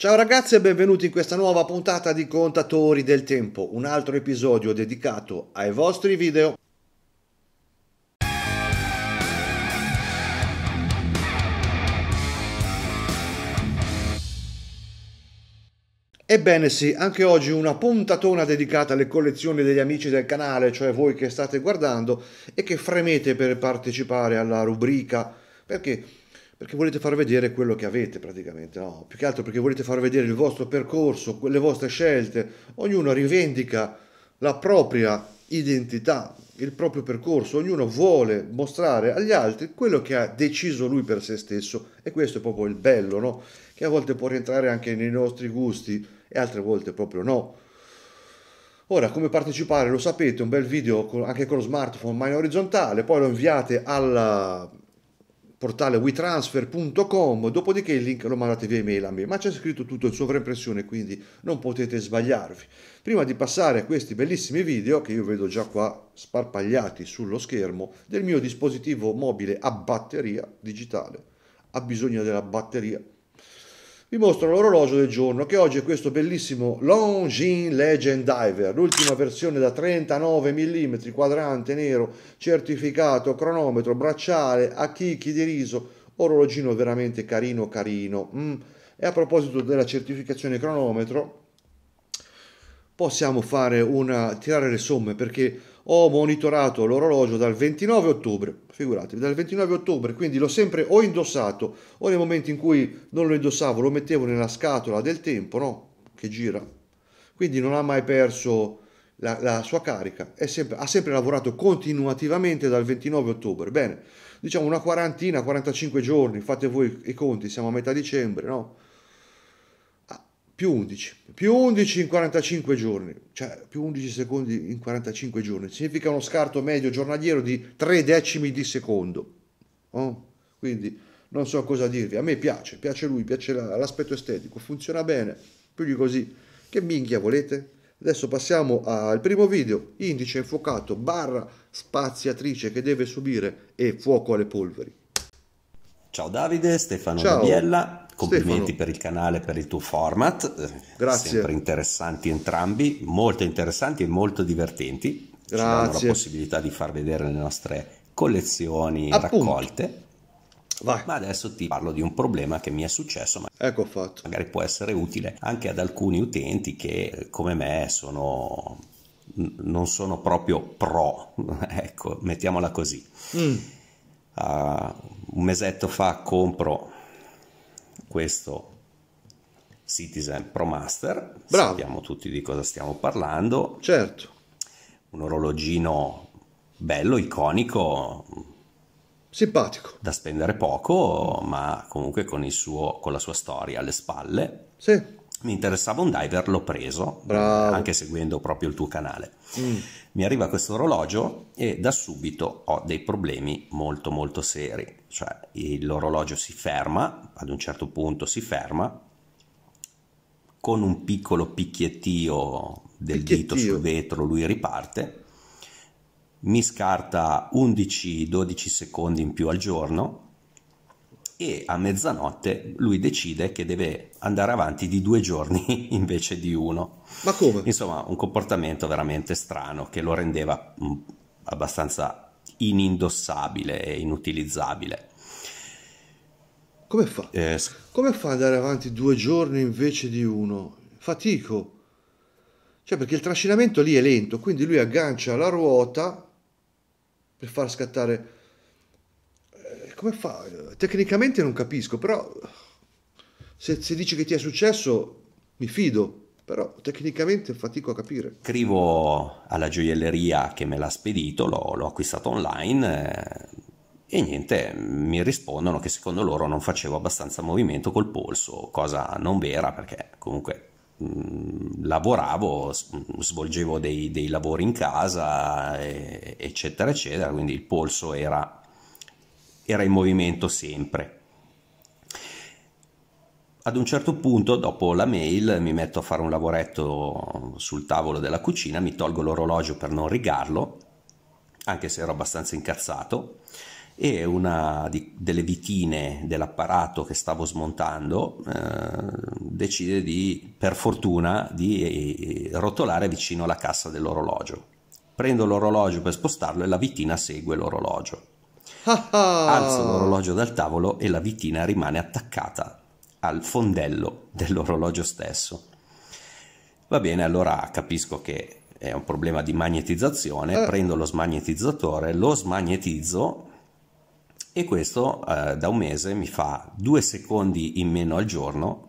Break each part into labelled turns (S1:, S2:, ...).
S1: Ciao ragazzi e benvenuti in questa nuova puntata di Contatori del Tempo, un altro episodio dedicato ai vostri video. Ebbene sì, anche oggi una puntatona dedicata alle collezioni degli amici del canale, cioè voi che state guardando e che fremete per partecipare alla rubrica, perché perché volete far vedere quello che avete praticamente, no? più che altro perché volete far vedere il vostro percorso, le vostre scelte, ognuno rivendica la propria identità, il proprio percorso, ognuno vuole mostrare agli altri quello che ha deciso lui per se stesso e questo è proprio il bello, no? che a volte può rientrare anche nei nostri gusti e altre volte proprio no. Ora, come partecipare? Lo sapete, un bel video anche con lo smartphone, ma in orizzontale, poi lo inviate alla portale wetransfer.com, dopodiché il link lo mandate via email a me, ma c'è scritto tutto in sovraimpressione, quindi non potete sbagliarvi. Prima di passare a questi bellissimi video, che io vedo già qua sparpagliati sullo schermo, del mio dispositivo mobile a batteria digitale, ha bisogno della batteria vi mostrano l'orologio del giorno che oggi è questo bellissimo Longin Legend Diver, l'ultima versione da 39 mm quadrante nero, certificato, cronometro, bracciale, a chicchi di riso, orologino veramente carino carino. Mm. E a proposito della certificazione cronometro, possiamo fare una tirare le somme perché ho monitorato l'orologio dal 29 ottobre, figuratevi, dal 29 ottobre, quindi l'ho sempre o indossato o nei momenti in cui non lo indossavo lo mettevo nella scatola del tempo, no? Che gira. Quindi non ha mai perso la, la sua carica, È sempre, ha sempre lavorato continuativamente dal 29 ottobre. Bene, diciamo una quarantina, 45 giorni, fate voi i conti, siamo a metà dicembre, no? più 11, più 11 in 45 giorni, cioè più 11 secondi in 45 giorni, significa uno scarto medio giornaliero di 3 decimi di secondo. Oh? Quindi non so cosa dirvi, a me piace, piace lui, piace l'aspetto estetico, funziona bene, più di così. Che minchia volete? Adesso passiamo al primo video, indice infuocato, barra spaziatrice che deve
S2: subire e fuoco alle polveri. Ciao Davide, Stefano Ciao. Gabriella complimenti Stefano. per il canale, per il tuo format. Eh, Grazie. Sempre interessanti entrambi, molto interessanti e molto divertenti. Grazie. Ci danno la possibilità di far vedere le nostre collezioni Appunto. raccolte. Vai. Ma adesso ti parlo di un problema che mi è successo, ma ecco fatto. magari può essere utile anche ad alcuni utenti che come me sono non sono proprio pro, ecco, mettiamola così. Mm. Uh, un mesetto fa compro questo Citizen Pro Master, Bravo. sappiamo tutti di cosa stiamo parlando. Certo. Un orologino bello, iconico, simpatico. Da spendere poco, ma comunque con, il suo, con la sua storia alle spalle. Sì. Mi interessava un diver, l'ho preso, Bravo. anche seguendo proprio il tuo canale. Mm mi arriva questo orologio e da subito ho dei problemi molto molto seri, cioè l'orologio si ferma, ad un certo punto si ferma, con un piccolo picchiettio del picchiettio. dito sul vetro lui riparte, mi scarta 11-12 secondi in più al giorno, e a mezzanotte lui decide che deve andare avanti di due giorni invece di uno. Ma come? Insomma, un comportamento veramente strano che lo rendeva mm, abbastanza inindossabile e inutilizzabile. Come fa? Eh,
S1: come fa ad andare avanti due giorni invece di uno? Fatico. Cioè, perché il trascinamento lì è lento, quindi lui aggancia la ruota per far scattare come fa? Tecnicamente non capisco, però se, se dici che ti è successo mi fido, però tecnicamente fatico a capire.
S2: Scrivo alla gioielleria che me l'ha spedito, l'ho, l'ho acquistato online eh, e niente, mi rispondono che secondo loro non facevo abbastanza movimento col polso, cosa non vera perché comunque mm, lavoravo, svolgevo dei, dei, lavori in casa, eccetera, eccetera, quindi il polso era era in movimento sempre. Ad un certo punto, dopo la mail, mi metto a fare un lavoretto sul tavolo della cucina, mi tolgo l'orologio per non rigarlo, anche se ero abbastanza incazzato, e una di, delle vitine dell'apparato che stavo smontando eh, decide di, per fortuna, di eh, rotolare vicino alla cassa dell'orologio. Prendo l'orologio per spostarlo e la vitina segue l'orologio
S1: Ah, ah. Alzo l'orologio
S2: dal tavolo e la vitina rimane attaccata al fondello dell'orologio stesso. Va bene, allora capisco che è un problema di magnetizzazione, eh. prendo lo smagnetizzatore, lo smagnetizzo e questo eh, da un mese mi fa due secondi in meno al giorno,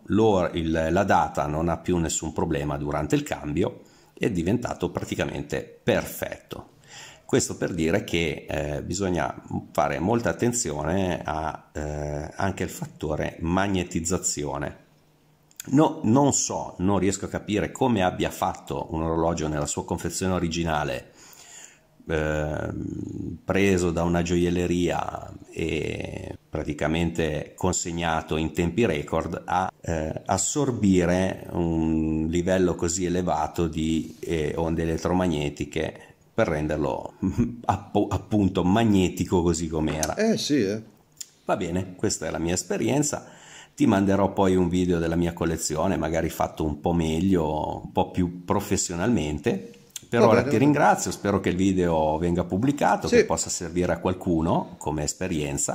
S2: il, la data non ha più nessun problema durante il cambio, è diventato praticamente perfetto. Questo per dire che eh, bisogna fare molta attenzione a, eh, anche al fattore magnetizzazione. No, non so, non riesco a capire come abbia fatto un orologio nella sua confezione originale, eh, preso da una gioielleria e praticamente consegnato in tempi record, a eh, assorbire un livello così elevato di eh, onde elettromagnetiche per renderlo app- appunto magnetico così com'era. Eh sì, eh. Va bene, questa è la mia esperienza. Ti manderò poi un video della mia collezione, magari fatto un po' meglio, un po' più professionalmente. Per ora ti ringrazio, spero che il video venga pubblicato, sì. che possa servire a qualcuno come esperienza.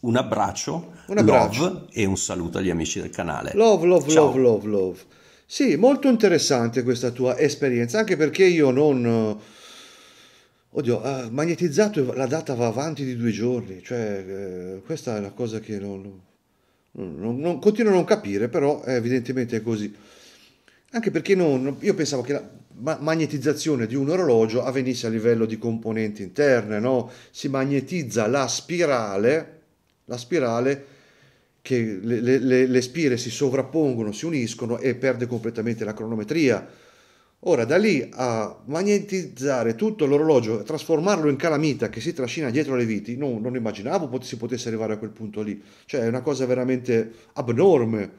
S2: Un abbraccio, un abbraccio. love e un saluto agli amici del canale. Love, love, Ciao. love,
S1: love, love. Sì, molto interessante questa tua esperienza, anche perché io non... Eh, oddio, eh, magnetizzato la data va avanti di due giorni, cioè eh, questa è una cosa che non, non, non, continuo a non capire, però eh, evidentemente è così. Anche perché io pensavo che la magnetizzazione di un orologio avvenisse a livello di componenti interne, no? Si magnetizza la spirale, la spirale che le, le, le, spire si sovrappongono, si uniscono e perde completamente la cronometria. Ora, da lì a magnetizzare tutto l'orologio e trasformarlo in calamita che si trascina dietro le viti, non, non immaginavo pot- si potesse arrivare a quel punto lì. Cioè, è una cosa veramente abnorme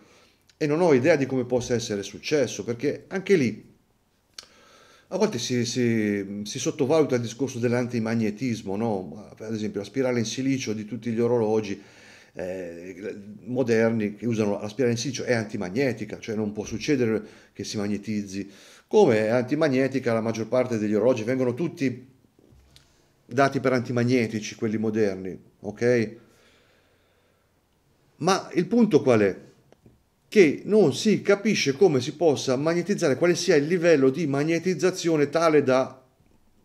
S1: e non ho idea di come possa essere successo, perché anche lì a volte si, si, si sottovaluta il discorso dell'antimagnetismo, no? ad esempio la spirale in silicio di tutti gli orologi eh, moderni che usano la in silicio è antimagnetica, cioè non può succedere che si magnetizzi. Come è antimagnetica la maggior parte degli orologi, vengono tutti dati per antimagnetici quelli moderni, ok? Ma il punto qual è? Che non si capisce come si possa magnetizzare, quale sia il livello di magnetizzazione tale da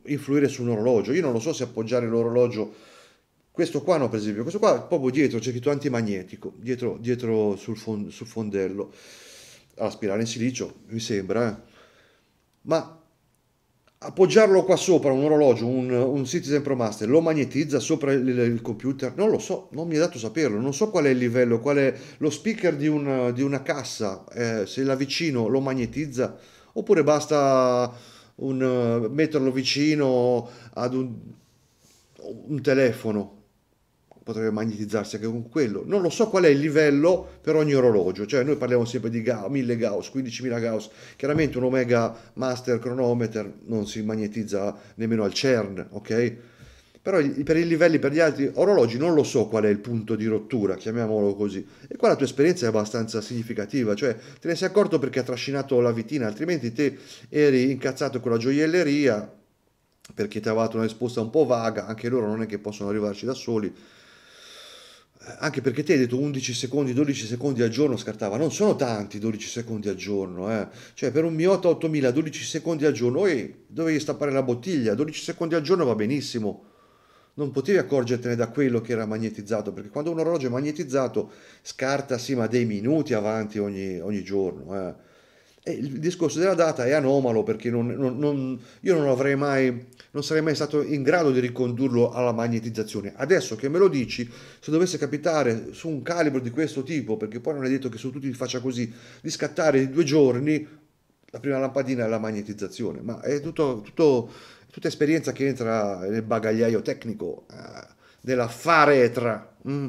S1: influire su un orologio. Io non lo so se appoggiare l'orologio questo qua no, per esempio, questo qua proprio dietro c'è scritto antimagnetico, dietro, dietro sul, fon sul, fondello, alla spirale in silicio, mi sembra, eh. ma appoggiarlo qua sopra un orologio, un, un Citizen Pro Master, lo magnetizza sopra il, il, computer? Non lo so, non mi è dato saperlo, non so qual è il livello, qual è lo speaker di, un, di una cassa, eh, se l'avvicino lo magnetizza, oppure basta un, metterlo vicino ad un, un telefono potrebbe magnetizzarsi anche con quello. Non lo so qual è il livello per ogni orologio, cioè noi parliamo sempre di 1000 Gauss, 15000 Gauss, chiaramente un Omega Master Chronometer non si magnetizza nemmeno al CERN, ok? Però per i livelli, per gli altri orologi non lo so qual è il punto di rottura, chiamiamolo così. E qua la tua esperienza è abbastanza significativa, cioè te ne sei accorto perché ha trascinato la vitina, altrimenti te eri incazzato con la gioielleria perché ti ha dato una risposta un po' vaga, anche loro non è che possono arrivarci da soli, eh, anche perché ti hai detto 11 secondi, 12 secondi al giorno scartava, non sono tanti 12 secondi al giorno, eh. cioè per un miota 8000, 12 secondi al giorno, e dovevi stappare la bottiglia, 12 secondi al giorno va benissimo, non potevi accorgertene da quello che era magnetizzato, perché quando un orologio è magnetizzato scarta sì ma dei minuti avanti ogni, ogni giorno, eh. Eh, il discorso della data è anomalo perché non, non, non, io non avrei mai, non sarei mai stato in grado di ricondurlo alla magnetizzazione. Adesso che me lo dici, se dovesse capitare su un calibro di questo tipo, perché poi non è detto che su tutti faccia così, di scattare in due giorni, la prima lampadina è la magnetizzazione, ma è tutto, tutto, tutta esperienza che entra nel bagagliaio tecnico eh, della faretra. Mm.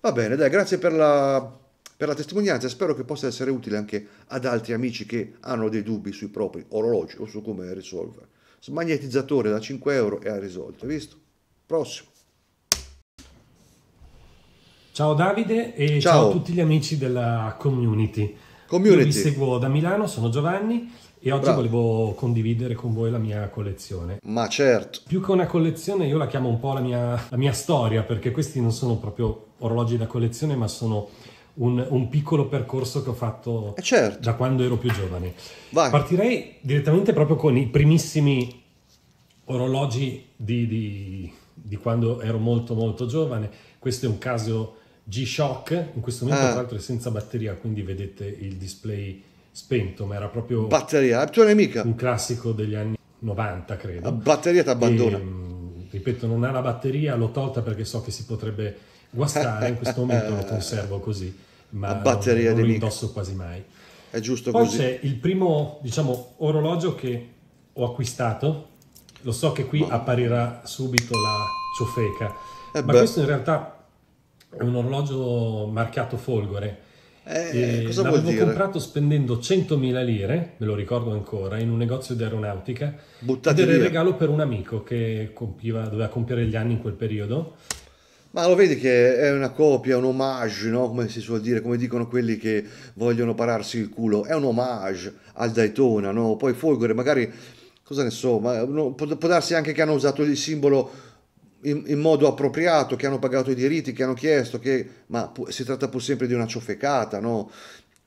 S1: Va bene, dai, grazie per la per la testimonianza spero che possa essere utile anche ad altri amici che hanno dei dubbi sui propri orologi o su come risolvere. Smagnetizzatore da 5 euro e ha risolto, visto? Prossimo.
S3: Ciao Davide e ciao, ciao a tutti gli amici della community. Community. Io vi seguo da Milano, sono Giovanni e oggi Bravo. volevo condividere con voi la mia collezione.
S1: Ma certo.
S3: Più che una collezione io la chiamo un po' la mia, la mia storia perché questi non sono proprio orologi da collezione ma sono un, un piccolo percorso che ho fatto eh certo. da quando ero più giovane. Vai. Partirei direttamente proprio con i primissimi orologi di, di, di, quando ero molto molto giovane. Questo è un caso G-Shock, in questo momento ah. tra l'altro è senza batteria, quindi vedete il display spento, ma era proprio... Batteria, la eh, tua nemica! Un classico degli anni 90, credo. La
S1: batteria ti abbandona.
S3: Ehm, ripeto, non ha la batteria, l'ho tolta perché so che si potrebbe guastare, in questo momento lo conservo così, ma batteria non, non lo indosso quasi mai. È giusto Poi così. c'è il primo, diciamo, orologio che ho acquistato, lo so che qui no. apparirà subito la ciofeca, eh ma questo in realtà è un orologio marchiato Folgore, eh, cosa l'avevo comprato spendendo 100.000 lire, me lo ricordo ancora, in un negozio di aeronautica. Buttate ed era il regalo per un amico che compiva, doveva compiere gli anni in quel periodo
S1: ma lo vedi che è una copia, un homage, no? come si suol dire, come dicono quelli che vogliono pararsi il culo, è un homage al Daytona, no? poi Folgore magari, cosa ne so, ma, no, può, può darsi anche che hanno usato il simbolo in, in, modo appropriato, che hanno pagato i diritti, che hanno chiesto, che, ma pu, si tratta pur sempre di una ciofecata, no?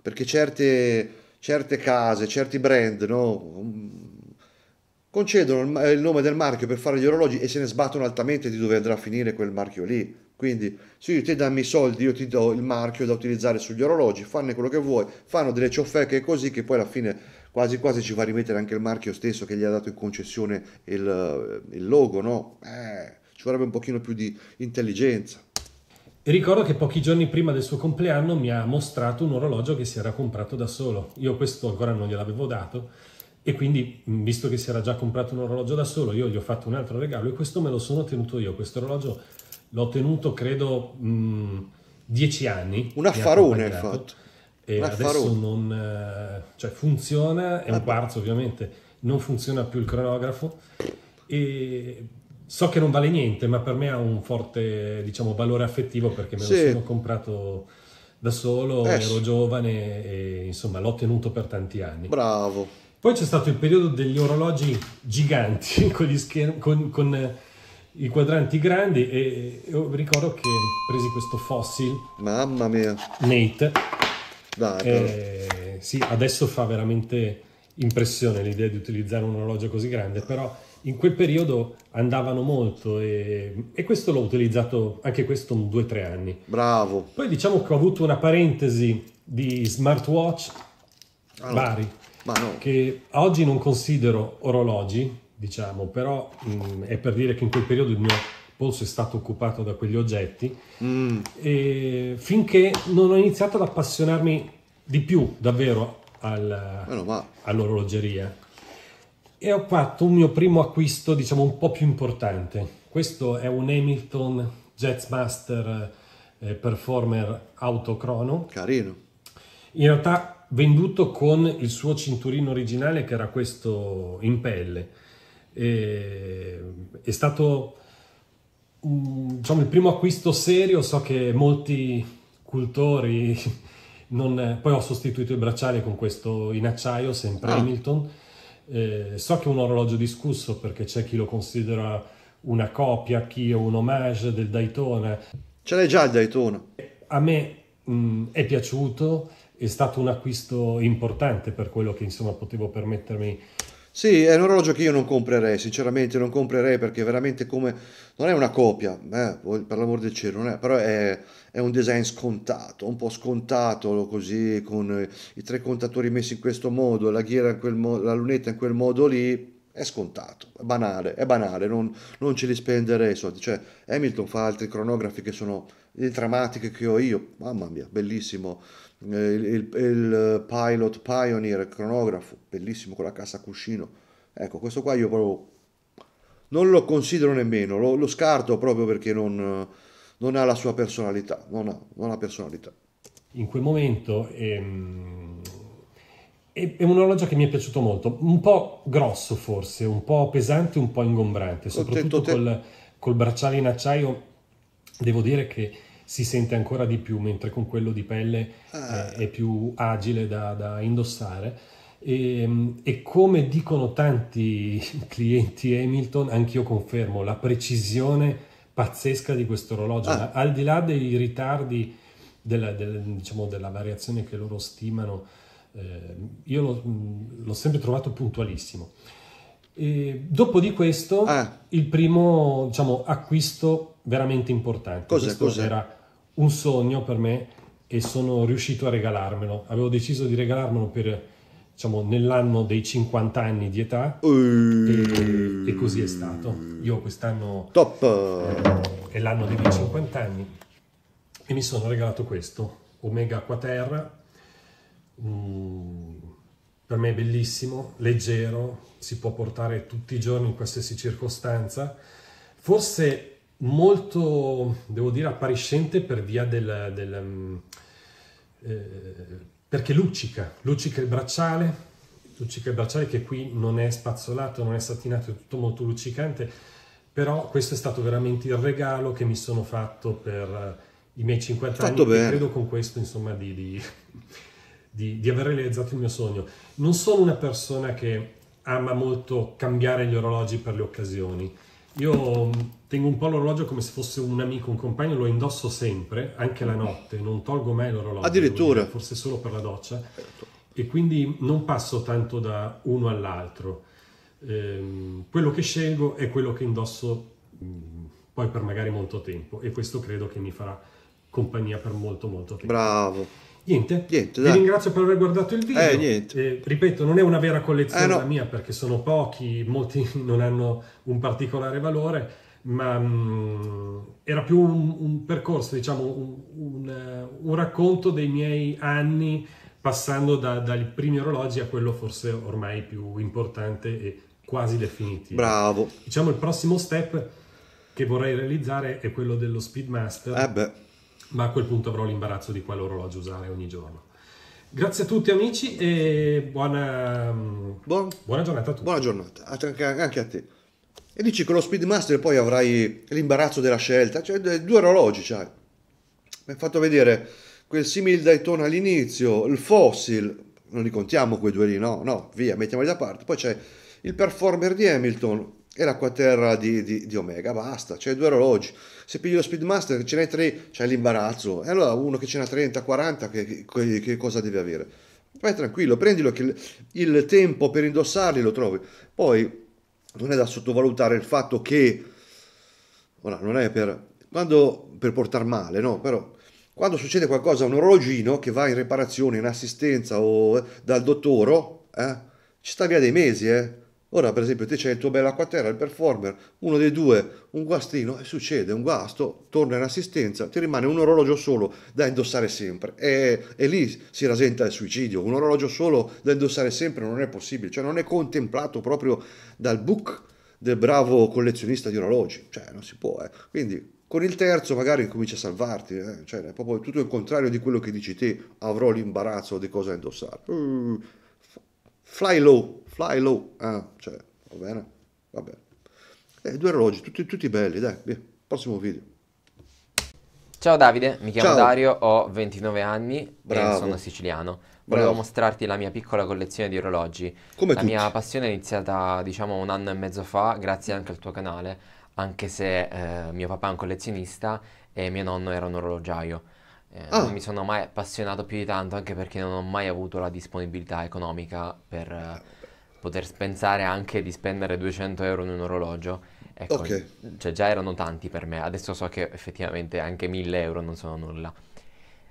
S1: Perché certe, certe case, certi brand, no? concedono il, nome del marchio per fare gli orologi e se ne sbattono altamente di dove andrà a finire quel marchio lì. Quindi, se ti dammi i soldi, io ti do il marchio da utilizzare sugli orologi, fanne quello che vuoi, fanno delle ciofeche così che poi alla fine quasi quasi ci va a rimettere anche il marchio stesso che gli ha dato in concessione il, il logo, no? Eh, ci vorrebbe un pochino più di intelligenza.
S3: E ricordo che pochi giorni prima del suo compleanno mi ha mostrato un orologio che si era comprato da solo. Io questo ancora non gliel'avevo dato e quindi, visto che si era già comprato un orologio da solo, io gli ho fatto un altro regalo e questo me lo sono tenuto io. Questo orologio l'ho tenuto, credo, mh, dieci anni. Un affarone, infatti. E un adesso affarone. non... Eh, cioè funziona, è un quarzo ovviamente, non funziona più il cronografo. E so che non vale niente, ma per me ha un forte, diciamo, valore affettivo perché me lo sono comprato da solo, eh. ero giovane e, insomma, l'ho tenuto per tanti anni. Bravo. Poi c'è stato il periodo degli orologi giganti con, scher- con, con eh, i quadranti grandi e, e ricordo che presi questo fossil. Mamma mia. Nate. Dai, eh, sì, adesso fa veramente impressione l'idea di utilizzare un orologio così grande, però in quel periodo andavano molto e, e questo l'ho utilizzato anche questo un 2-3 anni.
S1: Bravo.
S3: Poi diciamo che ho avuto una parentesi di smartwatch allora. Ah, vari no. che oggi non considero orologi, diciamo, però mh, mm, è per dire che in quel periodo il mio polso è stato occupato da quegli oggetti mm. e finché non ho iniziato ad appassionarmi di più davvero al, all'orologeria e ho fatto un mio primo acquisto diciamo un po' più importante questo è un Hamilton Jazzmaster eh, Performer Autocrono carino in realtà venduto con il suo cinturino originale che era questo in pelle. E, è stato mm, diciamo, il primo acquisto serio, so che molti cultori, non, poi ho sostituito i bracciali con questo in acciaio, sempre ah. Hamilton, eh, so che è un orologio discusso perché c'è chi lo considera una copia, chi è un omaggio del Daytona.
S1: Ce l'hai già il Daytona?
S3: A me mh, mm, è piaciuto, è stato un acquisto importante per quello che insomma potevo permettermi sì,
S1: è un orologio che io non comprerei, sinceramente non comprerei perché veramente come... non è una copia, eh, per l'amor del cielo, non è, però è, è, un design scontato, un po' scontato così, con i tre contatori messi in questo modo, la ghiera in quel modo, la lunetta in quel modo lì, è scontato, è banale, è banale, non, non ce li spenderei soldi. Cioè Hamilton fa altri cronografi che sono le drammatiche che ho io, mamma mia, bellissimo eh, il, il, il, eh, Pilot Pioneer cronografo, bellissimo con la cassa cuscino. Ecco, questo qua io proprio non lo considero nemmeno, lo, lo scarto proprio perché non, eh, non, ha la sua personalità, non ha, non ha personalità.
S3: In quel momento ehm, è, è, un orologio che mi è piaciuto molto, un po' grosso forse, un po' pesante, un po' ingombrante, soprattutto Col, col bracciale in acciaio, devo dire che si sente ancora di più, mentre con quello di pelle ah. è, più agile da, da indossare. E, ehm, e, come dicono tanti clienti Hamilton, anch'io confermo la precisione pazzesca di questo orologio, ah. al di là dei ritardi, della, della, diciamo, della variazione che loro stimano, eh, io l'ho, l'ho, sempre trovato puntualissimo. E dopo di questo, ah. il primo diciamo, acquisto veramente importante. Cosa, Questo cos'è? era un sogno per me e sono riuscito a regalarmelo. Avevo deciso di regalarmelo per, diciamo, nell'anno dei 50 anni di età e, e così è stato. Io quest'anno Top. Eh, è l'anno dei miei 50 anni e mi sono regalato questo, Omega Quaterra. Mm, per me è bellissimo, leggero, si può portare tutti i giorni in qualsiasi circostanza. Forse molto, devo dire, appariscente per via del... del mm, eh, perché luccica, luccica il bracciale, luccica il bracciale che qui non è spazzolato, non è satinato, è tutto molto luccicante, però questo è stato veramente il regalo che mi sono fatto per eh, i miei 50 fatto anni bene. e credo con questo insomma di, di, di, di aver realizzato il mio sogno. Non sono una persona che ama molto cambiare gli orologi per le occasioni, io tengo un po' l'orologio come se fosse un amico, un compagno, lo indosso sempre, anche la notte, non tolgo mai l'orologio. Addirittura. Forse solo per la doccia. E quindi non passo tanto da uno all'altro. Ehm, quello che scelgo è quello che indosso mm, poi per magari molto tempo e questo credo che mi farà compagnia per molto molto tempo. Bravo. Niente, niente vi ringrazio per aver guardato il video. Eh, eh, ripeto, non è una vera collezione eh, no. la mia perché sono pochi, molti non hanno un particolare valore, ma mh, mm, era più un, un percorso, diciamo, un, un, eh, un, racconto dei miei anni passando da, dai primi orologi a quello forse ormai più importante e quasi definitivo. Bravo. Diciamo il prossimo step che vorrei realizzare è quello dello Speedmaster. Eh beh ma a quel punto avrò l'imbarazzo di quale orologio usare ogni giorno. Grazie a tutti amici e buona, mm, buon, buona giornata a tutti. Buona giornata
S1: anche a te. E dici con lo Speedmaster poi avrai l'imbarazzo della scelta, cioè due orologi c'hai. Cioè. Mi hai fatto vedere quel simile Daytona all'inizio, il Fossil, non li contiamo quei due lì, no, no, via, mettiamoli da parte. Poi c'è il Performer di Hamilton, e l'acqua terra di, di, di, Omega, basta, c'è due orologi. Se pigli lo Speedmaster, ce n'è tre, c'è l'imbarazzo. E allora uno che ce n'ha 30, 40, che, che, che cosa deve avere? Vai tranquillo, prendilo che il, il, tempo per indossarli lo trovi. Poi non è da sottovalutare il fatto che, ora non è per, quando, per portare male, no, però quando succede qualcosa a un orologino che va in riparazione, in assistenza o eh, dal dottore, eh, ci sta via dei mesi, eh Ora, per esempio, te c'è il tuo bel acquaterra, il performer, uno dei due, un guastino, e succede un guasto, torna in assistenza, ti rimane un orologio solo da indossare sempre. E, e lì si rasenta il suicidio. Un orologio solo da indossare sempre non è possibile, cioè non è contemplato proprio dal book del bravo collezionista di orologi. Cioè, non si può, eh. Quindi, con il terzo magari cominci a salvarti, eh? cioè è proprio tutto il contrario di quello che dici te, avrò l'imbarazzo di cosa indossare. Uh. Fly low, fly low. Ah, cioè, va bene, va bene. Eh, due orologi, tutti, tutti belli, dai, via. Prossimo video.
S4: Ciao Davide, mi chiamo Ciao. Dario, ho 29 anni Bravo. e sono siciliano. Volevo Bravo. mostrarti la mia piccola collezione di orologi. Come la tutti. mia passione è iniziata, diciamo, un anno e mezzo fa, grazie anche al tuo canale, anche se eh, mio papà è un collezionista e mio nonno era un orologiaio. Eh, ah. Non mi sono mai appassionato più di tanto anche perché non ho mai avuto la disponibilità economica per eh, poter pensare anche di spendere 200 euro in un orologio. Ecco, okay. cioè già erano tanti per me, adesso so che effettivamente anche 1000 euro non sono nulla.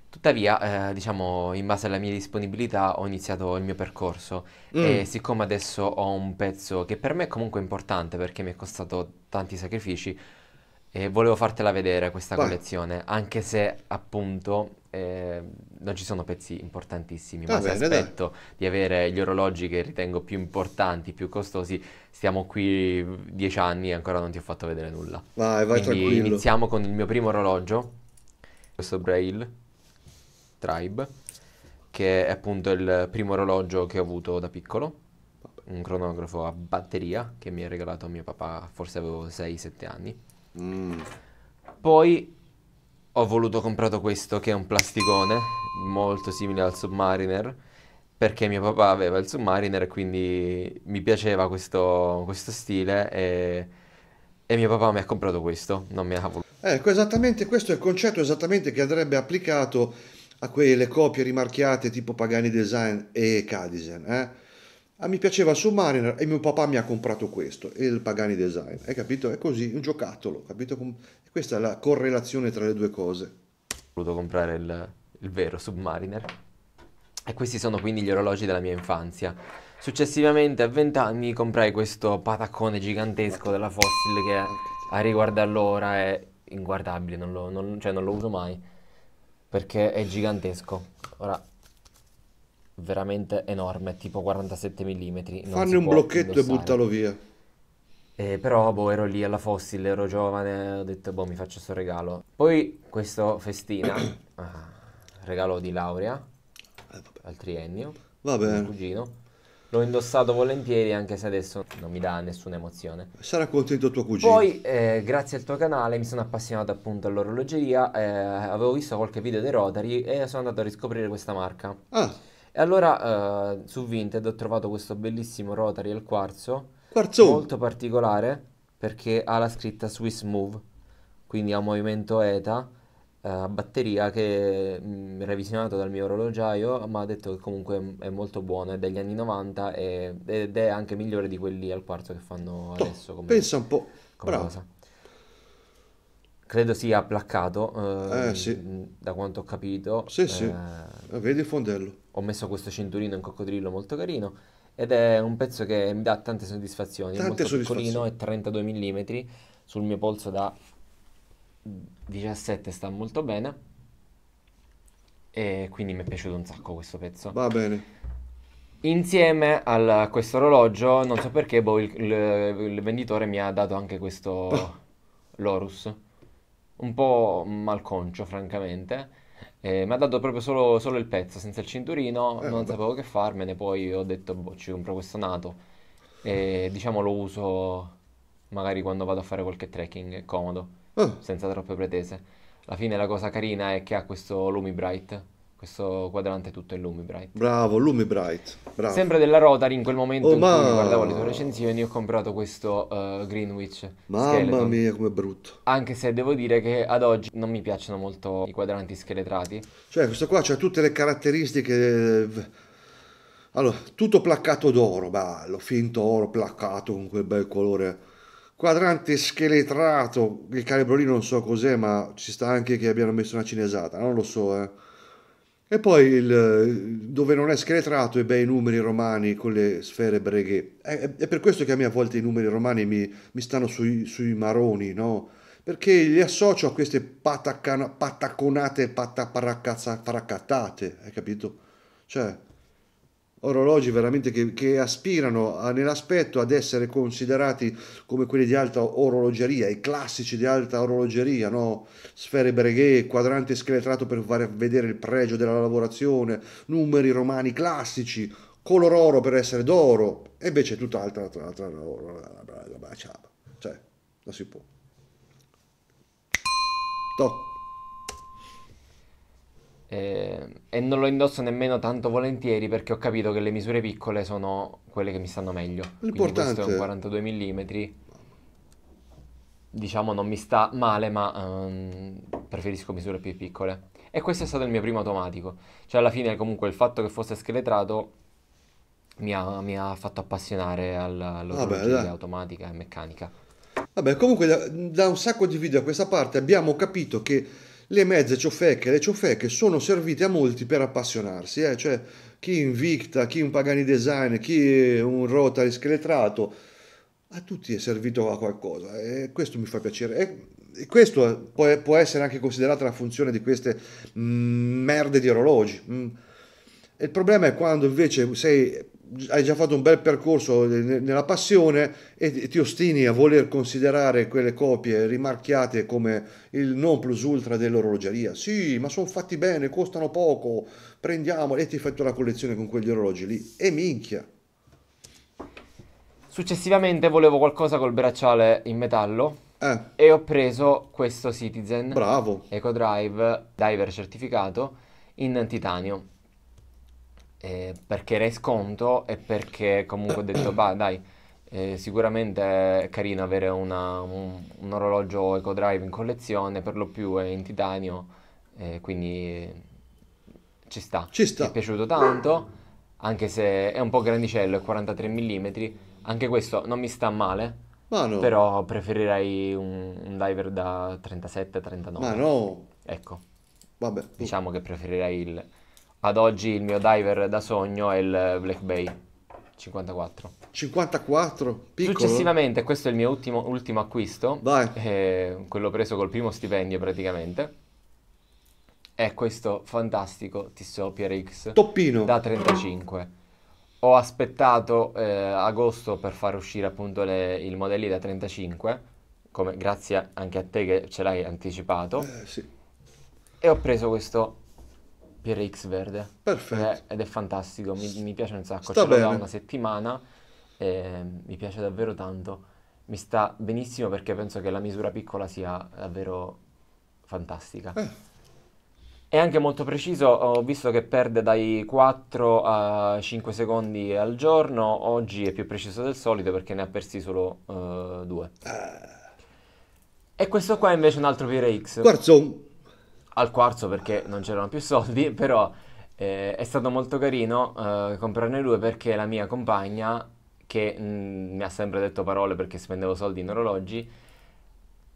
S4: Tuttavia, eh, diciamo, in base alla mia disponibilità ho iniziato il mio percorso mm. e siccome adesso ho un pezzo che per me è comunque importante perché mi è costato tanti sacrifici, e volevo fartela vedere questa Vai. collezione, anche se appunto eh, non ci sono pezzi importantissimi, ma ah, se aspetto dai. di avere gli orologi che ritengo più importanti, più costosi, stiamo qui dieci anni e ancora non ti ho fatto vedere nulla. Vai, vai Quindi tranquillo. iniziamo con il mio primo orologio, questo Braille Tribe, che è appunto il primo orologio che ho avuto da piccolo, un cronografo a batteria che mi ha regalato mio papà, forse avevo 6-7 anni Mm. Poi ho voluto comprare questo che è un plasticone molto simile al Submariner perché mio papà aveva il Submariner e quindi mi piaceva questo, questo stile e, e, mio papà mi ha comprato questo, non mi ha voluto.
S1: Ecco, esattamente questo è il concetto esattamente che andrebbe applicato a quelle copie rimarchiate tipo Pagani Design e Cadizen, eh? Ah, mi piaceva il Submariner e mio papà mi ha comprato questo, il Pagani Design. Hai capito? È così, un giocattolo, capito? Questa è la correlazione tra le due cose.
S4: Ho voluto comprare il, il vero Submariner. E questi sono quindi gli orologi della mia infanzia. Successivamente a 20 anni comprai questo pataccone gigantesco della Fossil che a riguardo ora è inguardabile, non lo, non, cioè non lo uso mai perché è gigantesco. Ora veramente enorme, tipo 47 mm. Fanne un blocchetto indossare. e buttalo via. Eh, però boh, ero lì alla Fossil, ero giovane, ho detto boh mi faccio questo regalo. Poi questo festina, ah, regalo di laurea eh, al triennio, vabbè. cugino. L'ho indossato volentieri anche se adesso non mi dà nessuna emozione.
S1: Sarà contento tuo cugino. Poi,
S4: eh, grazie al tuo canale, mi sono appassionato appunto all'orologeria, eh, avevo visto qualche video dei Rotary e sono andato a riscoprire questa marca. Ah. E allora eh, su Vinted ho trovato questo bellissimo Rotary al quarzo, Quarzone. molto particolare perché ha la scritta Swiss Move, quindi ha un movimento ETA eh, a eh, batteria che mh, mm, era visionato dal mio orologiaio, ma ha detto che comunque è molto buono, è degli anni 90 e, ed è anche migliore di quelli al quarzo che fanno oh, adesso. come, pensa
S1: un po', bravo. Cosa credo
S4: sia placcato eh, eh, sì. Mm, da quanto ho capito. Sì, eh, sì. Ah, vedi il fondello. Ho messo questo cinturino in coccodrillo molto carino ed è un pezzo che mi dà tante soddisfazioni. Tante è molto piccolino, è 32 mm, sul mio polso da 17 sta molto bene e quindi mi è piaciuto un sacco questo pezzo. Va bene. Insieme a questo orologio, non so perché, boh, il, il, il, venditore mi ha dato anche questo oh. L'Orus, un po' malconcio francamente eh, mi ha dato proprio solo, solo, il pezzo, senza il cinturino, eh, non sapevo che farmene, poi ho detto, boh, ci compro questo nato. E diciamo lo uso magari quando vado a fare qualche trekking, è comodo, ah. senza troppe pretese. Alla fine la cosa carina è che ha questo Lumibrite, questo quadrante tutto è
S1: Lumibright. Bravo, Lumibright. Bravo. Sempre
S4: della Rotary in quel momento oh, in ma... cui guardavo le tue recensioni ho comprato questo uh, Greenwich. Mamma skeleton. mia, com'è brutto. Anche se devo dire che ad oggi non mi piacciono molto i quadranti scheletrati.
S1: Cioè, questo qua ha tutte le caratteristiche eh, allora, tutto placcato d'oro, bello, finto oro placcato con quel bel colore. Quadrante scheletrato, il calibro lì non so cos'è, ma ci sta anche che abbiano messo una cinesata, non lo so, eh. E poi il, dove non è scheletrato e beh, i numeri romani con le sfere breghe. È, è, per questo che a me a volte i numeri romani mi, mi stanno sui, sui, maroni, no? Perché li associo a queste patacana, pataconate, pataparacattate, hai capito? Cioè, orologi veramente che, che aspirano a, nell'aspetto ad essere considerati come quelli di alta orologeria, i classici di alta orologeria, no? sfere breghe, quadrante scheletrato per far vedere il pregio della lavorazione, numeri romani classici, color oro per essere d'oro, e invece tutt'altra, tutt'altra, cioè, non si può.
S4: Top. Eh, e non lo indosso nemmeno tanto volentieri perché ho capito che le misure piccole sono quelle che mi stanno meglio. L'importante Quindi questo è un 42 mm. Diciamo non mi sta male, ma um, preferisco misure più piccole. E questo è stato il mio primo automatico. Cioè alla fine comunque il fatto che fosse scheletrato mi ha, mi ha, fatto appassionare all'orologeria ah automatica e
S1: meccanica. Vabbè, comunque da, da, un sacco di video a questa parte abbiamo capito che le mezze ciofecche, le ciofecche sono servite a molti per appassionarsi, eh? cioè chi Invicta, chi un Pagani Design, chi un Rotary scheletrato, a tutti è servito a qualcosa e questo mi fa piacere. E, e questo può, può, essere anche considerata la funzione di queste mh, mm, merde di orologi. Mh. Mm. il problema è quando invece sei hai già fatto un bel percorso nella passione e ti ostini a voler considerare quelle copie rimarchiate come il non plus ultra dell'orologeria. Sì, ma sono fatti bene, costano poco, prendiamole e ti fai tutta la collezione con quegli orologi lì. E minchia. Successivamente
S4: volevo qualcosa col bracciale in metallo. Eh. E ho preso questo Citizen. Bravo. Eco Drive Diver certificato in titanio eh, perché ne sconto e perché comunque ho detto, bah dai, eh, sicuramente è carino avere una, un, un, orologio EcoDrive in collezione, per lo più è in titanio, eh, quindi eh, ci sta. Ci sta. Mi è piaciuto tanto, anche se è un po' grandicello, è 43 mm, anche questo non mi sta male. Ma no. Però preferirei un, un diver da 37-39. Ma no. Ecco. Vabbè. Boh. Diciamo che preferirei il ad oggi il mio diver da sogno è il Black Bay 54.
S1: 54? Piccolo? Successivamente,
S4: questo è il mio ultimo, ultimo acquisto, eh, quello preso col primo stipendio praticamente, è questo fantastico Tissot PRX Toppino. da 35. Ho aspettato eh, agosto per far uscire appunto le, i modelli da 35, come, grazie anche a te che ce l'hai anticipato. Eh, sì. E ho preso questo PRX verde. Perfetto. Ed eh, è, ed è fantastico, mi, mi, piace un sacco. Sta Ce l'ho da una settimana e mi piace davvero tanto. Mi sta benissimo perché penso che la misura piccola sia davvero fantastica. Eh. È anche molto preciso, ho visto che perde dai 4 a 5 secondi al giorno, oggi è più preciso del solito perché ne ha persi solo 2. Uh, eh, ah. E questo qua è invece un altro PRX. Quarzone al quarzo perché non c'erano più soldi, però eh, è stato molto carino eh, comprarne due perché la mia compagna, che mh, mm, mi ha sempre detto parole perché spendevo soldi in orologi,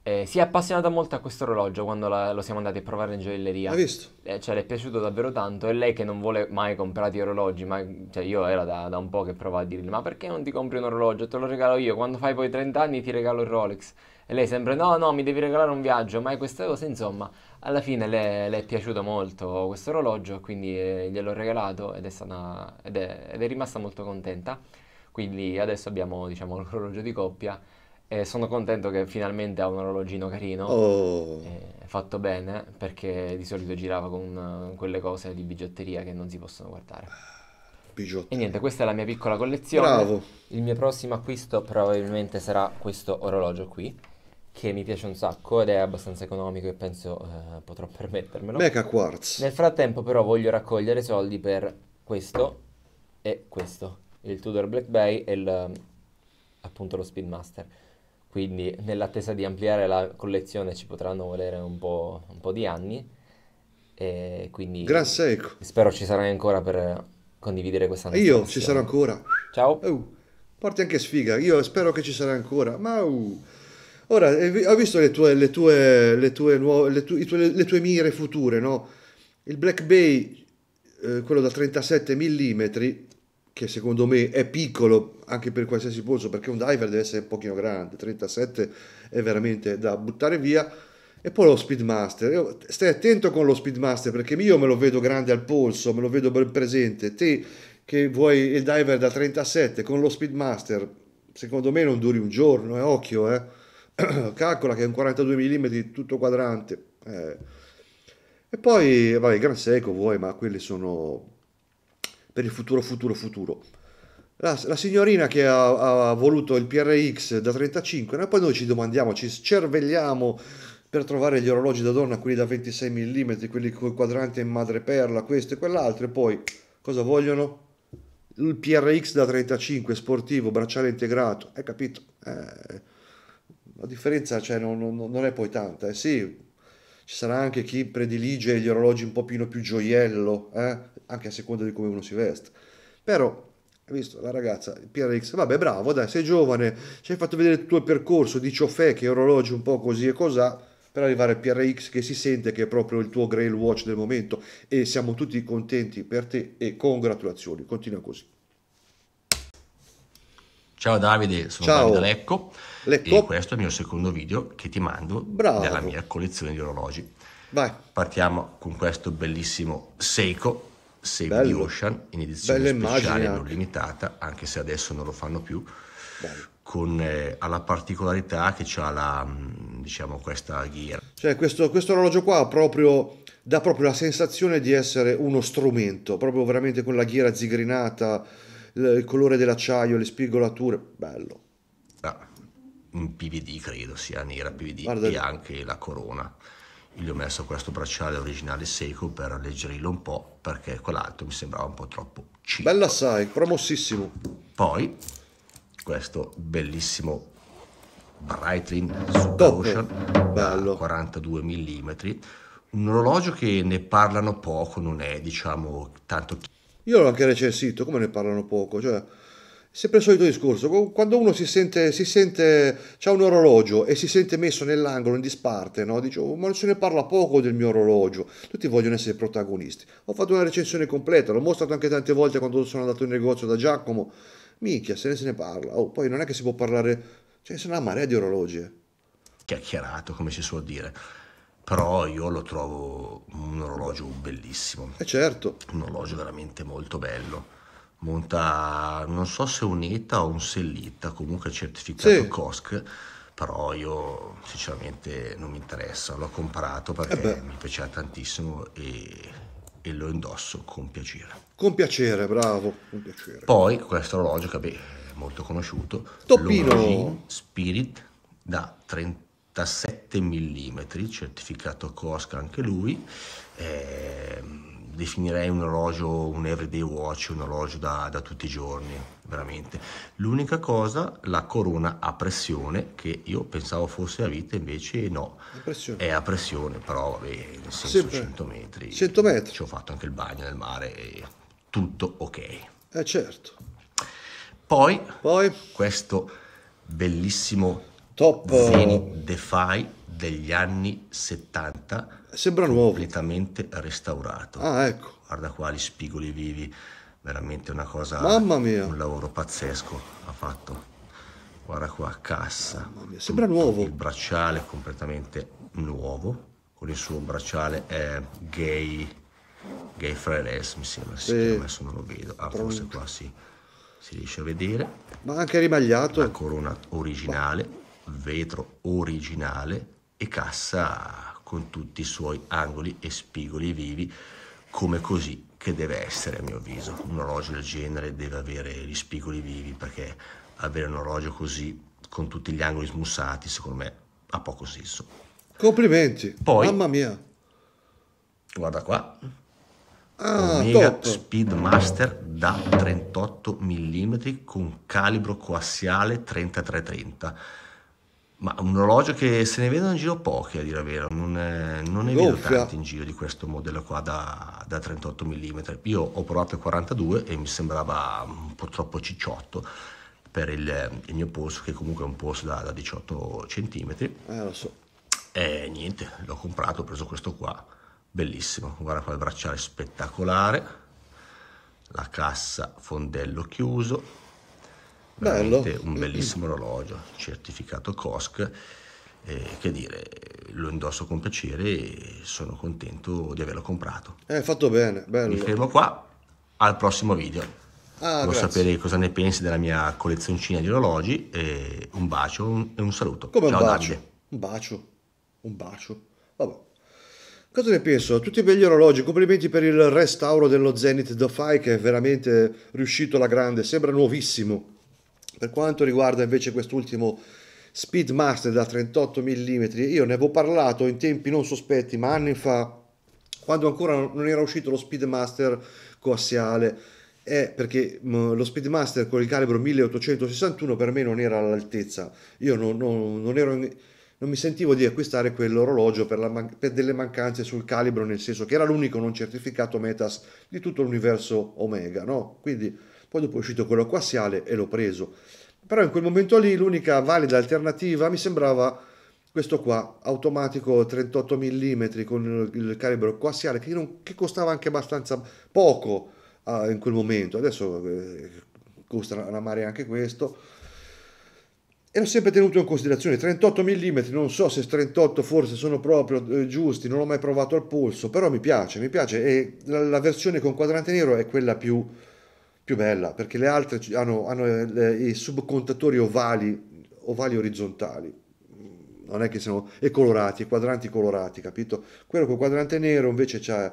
S4: eh, si è appassionata molto a questo orologio quando la, lo siamo andati a provare in gioielleria. Hai visto? Eh, cioè, le è piaciuto davvero tanto e lei che non vuole mai comprare orologi, ma cioè, io era da, da, un po' che provavo a dirgli ma perché non ti compri un orologio? Te lo regalo io, quando fai poi 30 anni ti regalo il Rolex. E lei sempre no, no, mi devi regalare un viaggio, ma è queste cose insomma alla fine le, le, è piaciuto molto questo orologio, quindi eh, gliel'ho regalato ed è, stata, ed, è, ed è, rimasta molto contenta. Quindi adesso abbiamo diciamo, l'orologio di coppia e sono contento che finalmente ha un orologino carino, oh. Eh, fatto bene, perché di solito girava con eh, quelle cose di bigiotteria che non si possono guardare. Bigiotteria. E niente, questa è la mia piccola collezione. Bravo. Il mio prossimo acquisto probabilmente sarà questo orologio qui che mi piace un sacco ed è abbastanza economico e penso eh, potrò permettermelo. Mecha Quartz. Nel frattempo però voglio raccogliere soldi per questo e questo, il Tudor Black Bay e il, appunto lo Speedmaster. Quindi nell'attesa di ampliare la collezione ci potranno volere un po', un po di anni. E quindi Grazie, ecco. spero ci sarai ancora per condividere questa nostra Io ci sarò ancora.
S1: Ciao. Oh, porti anche sfiga, io spero che ci sarà ancora. Ma... Uh. Ora, eh, ho visto le tue, le tue, le tue, nuove, le tue, le tue mire future, no? Il Black Bay, eh, quello da 37 mm, che secondo me è piccolo anche per qualsiasi polso, perché un diver deve essere un pochino grande, 37 è veramente da buttare via. E poi lo Speedmaster, io, stai attento con lo Speedmaster perché io me lo vedo grande al polso, me lo vedo ben presente, te che vuoi il diver da 37 con lo Speedmaster, secondo me non duri un giorno, eh? occhio eh. calcola che è un 42 mm tutto quadrante. Eh. E poi, vabbè, gran seco vuoi, ma quelli sono per il futuro, futuro, futuro. La, la signorina che ha, ha, voluto il PRX da 35, e poi noi ci domandiamo, ci cervelliamo per trovare gli orologi da donna, quelli da 26 mm, quelli con il quadrante in madreperla, questo e quell'altro, e poi cosa vogliono? Il PRX da 35 sportivo, bracciale integrato, hai capito? Eh, la differenza cioè, non, non, non, è poi tanta. Eh sì, ci sarà anche chi predilige gli orologi un po' più gioiello, eh? anche a seconda di come uno si veste. Però, hai visto, la ragazza, PRX, vabbè bravo, dai, sei giovane, ci hai fatto vedere tutto il percorso di ciofè che orologi un po' così e cos'ha, per arrivare al PRX che si sente che è proprio il tuo Grail Watch del momento e siamo tutti contenti per te e congratulazioni, continua così.
S5: Ciao Davide, sono Ciao. Davide Lecco. Le e questo è il mio secondo video che ti mando Bravo. della mia collezione di orologi. Vai. Partiamo con questo bellissimo Seiko Save the Ocean in edizione Belle speciale non limitata, anche se adesso non lo fanno più. Con, eh, alla particolarità che ha la, mm, diciamo, questa ghiera.
S1: Cioè, questo, questo orologio qua proprio, dà proprio la sensazione di essere uno strumento, proprio veramente con la ghiera zigrinata, il colore dell'acciaio, le spigolature, bello
S5: in PVD credo sia nera PVD Guarda. e anche la corona Io gli ho messo questo bracciale originale Seiko per alleggerirlo un po' perché quell'altro mi sembrava un po' troppo
S1: cibo. bella sai, promossissimo poi
S5: questo bellissimo Breitling Super Ocean Bello. 42 mm un orologio che ne parlano poco non è diciamo tanto
S1: io l'ho anche recensito come ne parlano poco cioè sempre il solito discorso, quando uno si sente, si sente ha un orologio e si sente messo nell'angolo, in disparte, no? dice oh, ma se ne parla poco del mio orologio, tutti vogliono essere protagonisti. Ho fatto una recensione completa, l'ho mostrato anche tante volte quando sono andato in negozio da Giacomo, minchia se ne se ne parla, oh, poi non è che si può parlare, cioè sono una marea di orologi.
S5: Chiacchierato, come si suol dire. Però io lo trovo un orologio bellissimo. E eh certo. Un orologio veramente molto bello monta non so se un'ETA o un sellita comunque certificato sì. COSC, però io sinceramente non mi interessa, l'ho comprato eh perché eh mi piaceva tantissimo e, e, lo indosso con piacere.
S1: Con piacere, bravo, con piacere. Poi
S5: questo orologio che è molto conosciuto, Toppino Spirit da 37 mm, certificato Cosca anche lui. Ehm, definirei un orologio, un everyday watch, un orologio da, da tutti i giorni, veramente. L'unica cosa, la corona a pressione, che io pensavo fosse a vite, invece no. È a pressione, però vabbè, nel senso Sempre. 100 metri. 100 metri. Ci ho fatto anche il bagno nel mare e tutto ok.
S1: Eh certo.
S5: Poi, Poi. questo bellissimo Top Zeni Defy degli anni 70 Sembra nuovo. Completamente restaurato. Ah, ecco. Guarda qua gli spigoli vivi, veramente una cosa... Mamma mia! Un lavoro pazzesco ha fatto. Guarda qua, cassa. Mamma mia, sembra nuovo. Il bracciale completamente nuovo, con il suo bracciale è gay, gay Friday, mi sembra, sì, adesso non lo vedo. Ah, Pronto. forse qua sì si riesce a vedere. Ma anche rimagliato. La corona originale, vetro originale e cassa con tutti i suoi angoli e spigoli vivi, come così che deve essere a mio avviso. Un orologio del genere deve avere gli spigoli vivi perché avere un orologio così con tutti gli angoli smussati secondo me ha poco senso.
S1: Complimenti, Poi, mamma mia.
S5: Guarda qua. Ah, Omega top. Speedmaster da 38 mm con calibro coassiale 3330 ma un orologio che se ne vedono in giro pochi, a dire la verità, non, è, non ne Goffia. vedo tanti in giro di questo modello qua da, da, 38 mm. Io ho provato il 42 e mi sembrava un mm, po' troppo cicciotto per il, il mio polso, che comunque è un polso da, da 18 cm. Eh, lo so. E niente, l'ho comprato, ho preso questo qua, bellissimo. Guarda qua il bracciale spettacolare, la cassa fondello chiuso, Bello. un bellissimo orologio, certificato COSC. Eh, che dire, lo indosso con piacere e sono contento di averlo comprato.
S1: Hai eh, fatto bene, bello. Mi fermo
S5: qua, al prossimo video.
S1: Ah, Vuoi sapere
S5: cosa ne pensi della mia collezioncina di orologi e un bacio e un saluto. Come Ciao, un bacio? Davide.
S1: Un bacio, un bacio. Vabbè. Cosa ne penso? Tutti belli orologi, complimenti per il restauro dello Zenith Defy che è veramente riuscito alla grande, sembra nuovissimo. Per quanto riguarda invece quest'ultimo Speedmaster da 38 mm, io ne avevo parlato in tempi non sospetti, ma anni fa, quando ancora non era uscito lo Speedmaster coassiale, è perché mm, lo Speedmaster con il calibro 1861 per me non era all'altezza. Io non, non, non, ero, non mi sentivo di acquistare quell'orologio per, man- per, delle mancanze sul calibro, nel senso che era l'unico non certificato metas di tutto l'universo Omega, no? Quindi poi dopo è uscito quello quasiale e l'ho preso. Però in quel momento lì l'unica valida alternativa mi sembrava questo qua, automatico 38 mm con il calibro quasiale, che, non, che costava anche abbastanza poco uh, in quel momento. Adesso eh, costa una marea anche questo e l'ho sempre tenuto in considerazione 38 mm non so se 38 forse sono proprio eh, giusti non l'ho mai provato al polso però mi piace mi piace e la, la versione con quadrante nero è quella più più bella, perché le altre hanno, hanno eh, le, i subcontatori ovali, ovali orizzontali mm, non è che siano e colorati, quadranti colorati, capito? Quello con quadrante nero invece c'è,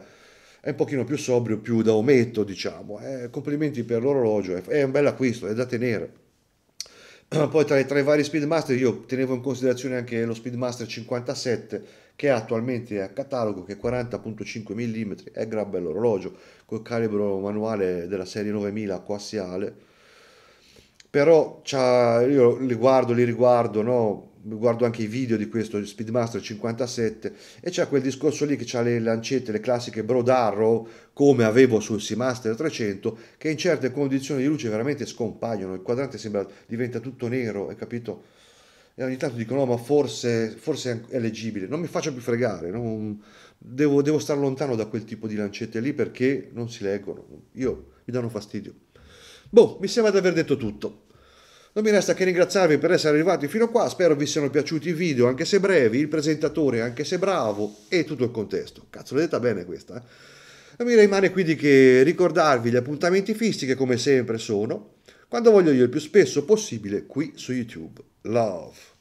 S1: è un pochino più sobrio, più da ometto, diciamo. Eh, complimenti per l'orologio, è, un bel acquisto, è da tenere. Poi tra, tra i vari Speedmaster io tenevo in considerazione anche lo Speedmaster 57 che attualmente è a catalogo che è 40.5 mm, è gran bello orologio col calibro manuale della serie 9000 coassiale, però io li guardo, li riguardo, no? guardo anche i video di questo Speedmaster 57 e c'è quel discorso lì che c'ha le lancette, le classiche Broad Arrow come avevo sul Seamaster 300 che in certe condizioni di luce veramente scompaiono, il quadrante sembra diventa tutto nero, hai capito? e ogni tanto dico no ma forse, forse è leggibile, non mi faccio più fregare, non... devo, devo stare lontano da quel tipo di lancette lì perché non si leggono, io mi danno fastidio. Boh, mi sembra di aver detto tutto. Non mi resta che ringraziarvi per essere arrivati fino a qua, spero vi siano piaciuti i video, anche se brevi, il presentatore, anche se bravo, e tutto il contesto. Cazzo, l'ho detta bene questa. Eh? Mi rimane quindi che ricordarvi gli appuntamenti fissi che come sempre sono, quando voglio io il più spesso possibile, qui su YouTube. love.